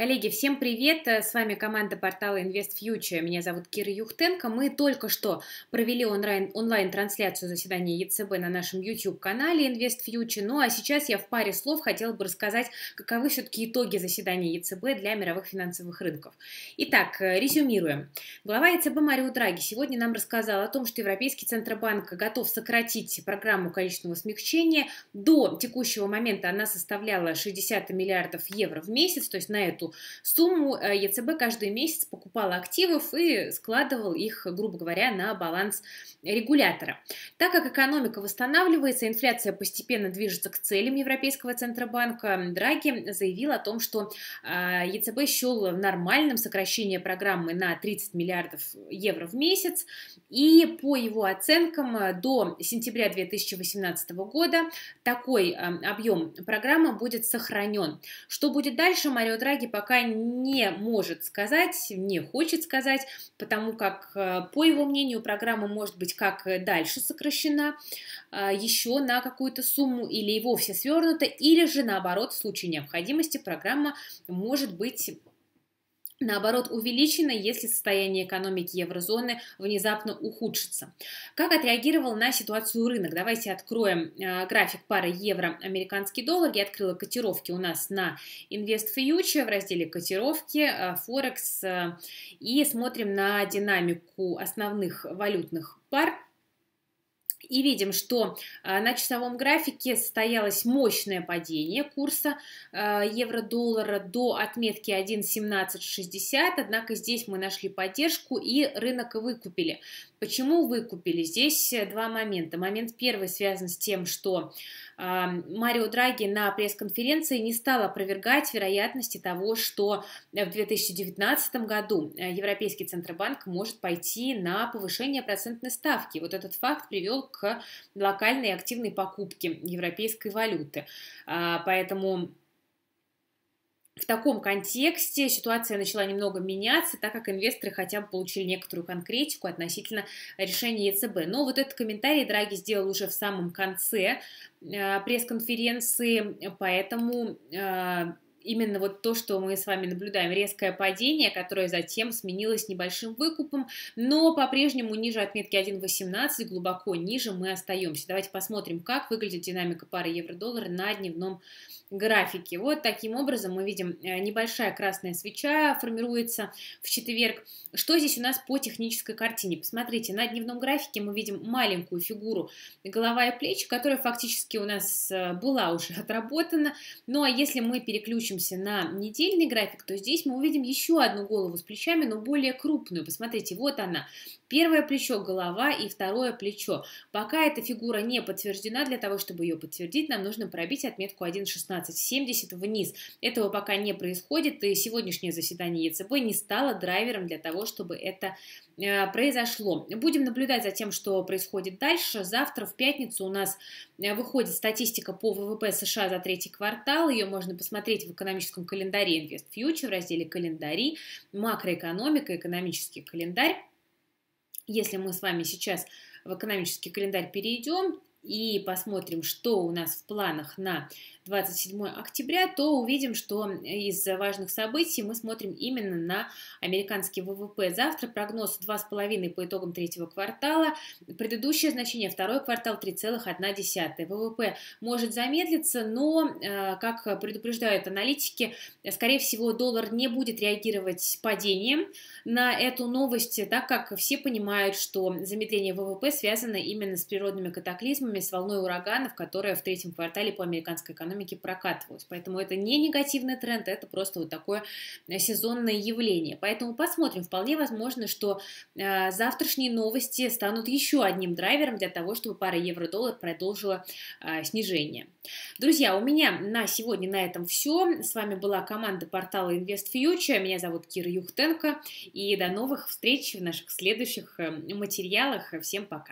Коллеги, всем привет! Э, с вами команда портала Invest Future. Меня зовут Кира Юхтенко. Мы только что провели онлайн-трансляцию заседания ЕЦБ на нашем YouTube-канале Invest Future. Ну а сейчас я в паре слов хотела бы рассказать, каковы все-таки итоги заседания ЕЦБ для мировых финансовых рынков. Итак, э, резюмируем. Глава ЕЦБ Марио Драги сегодня нам рассказал о том, что Европейский Центробанк готов сократить программу количественного смягчения. До текущего момента она составляла 60 миллиардов евро в месяц, то есть на эту сумму э, ЕЦБ каждый месяц покупала активов и складывал их, грубо говоря, на баланс регулятора. Так как экономика восстанавливается, инфляция постепенно движется к целям Европейского Центробанка, Драги заявил о том, что а, ЕЦБ счел нормальным сокращение программы на 30 миллиардов евро в месяц, и по его оценкам э, до сентября 2018 года такой э, объем программы будет сохранен. Что будет дальше, Марио Драги пока не может сказать, не хочет сказать, потому как, э, по его мнению, программа может быть как э, дальше сокращена, э, еще на какую-то сумму или и вовсе свернута, или же наоборот, в случае необходимости программа может быть наоборот увеличена, если состояние экономики еврозоны внезапно ухудшится. Как отреагировал на ситуацию рынок? Давайте откроем э, график пары евро-американский доллар. Я открыла котировки у нас на Invest Future в разделе котировки, э, Форекс э, э, и смотрим на динамику основных валютных пар и видим, что а, на часовом графике состоялось мощное падение курса а, евро-доллара до отметки 1.1760, однако здесь мы нашли поддержку и рынок выкупили. Почему выкупили? Здесь э, два момента. Момент первый связан с тем, что а, Марио Драги на пресс-конференции не стал опровергать вероятности того, что в 2019 году э, Европейский Центробанк может пойти на повышение процентной ставки. Вот этот факт привел к к локальной активной покупке европейской валюты. А, поэтому в таком контексте ситуация начала немного меняться, так как инвесторы хотя бы получили некоторую конкретику относительно решения ЕЦБ. Но вот этот комментарий Драги сделал уже в самом конце а, пресс-конференции, поэтому а, именно вот то, что мы с вами наблюдаем, резкое падение, которое затем сменилось небольшим выкупом, но по-прежнему ниже отметки 1.18, глубоко ниже мы остаемся. Давайте посмотрим, как выглядит динамика пары евро доллар на дневном графики. Вот таким образом мы видим э, небольшая красная свеча формируется в четверг. Что здесь у нас по технической картине? Посмотрите, на дневном графике мы видим маленькую фигуру голова и плечи, которая фактически у нас э, была уже отработана. Ну а если мы переключимся на недельный график, то здесь мы увидим еще одну голову с плечами, но более крупную. Посмотрите, вот она. Первое плечо – голова и второе плечо. Пока эта фигура не подтверждена, для того, чтобы ее подтвердить, нам нужно пробить отметку 1,16 16,70 вниз. Этого пока не происходит, и сегодняшнее заседание ЕЦБ не стало драйвером для того, чтобы это э, произошло. Будем наблюдать за тем, что происходит дальше. Завтра в пятницу у нас э, выходит статистика по ВВП США за третий квартал. Ее можно посмотреть в экономическом календаре Invest Future в разделе «Календари», «Макроэкономика», «Экономический календарь». Если мы с вами сейчас в экономический календарь перейдем, и посмотрим, что у нас в планах на 27 октября, то увидим, что из важных событий мы смотрим именно на американский ВВП. Завтра прогноз 2,5 по итогам третьего квартала, предыдущее значение второй квартал 3,1. ВВП может замедлиться, но, э, как предупреждают аналитики, скорее всего, доллар не будет реагировать падением на эту новость, так как все понимают, что замедление ВВП связано именно с природными катаклизмами, катаклизмами, с волной ураганов, которая в третьем квартале по американской экономике прокатывалась. Поэтому это не негативный тренд, это просто вот такое э, сезонное явление. Поэтому посмотрим. Вполне возможно, что э, завтрашние новости станут еще одним драйвером для того, чтобы пара евро-доллар продолжила э, снижение. Друзья, у меня на сегодня на этом все. С вами была команда портала InvestFuture. Меня зовут Кира Юхтенко. И до новых встреч в наших следующих э, материалах. Всем пока.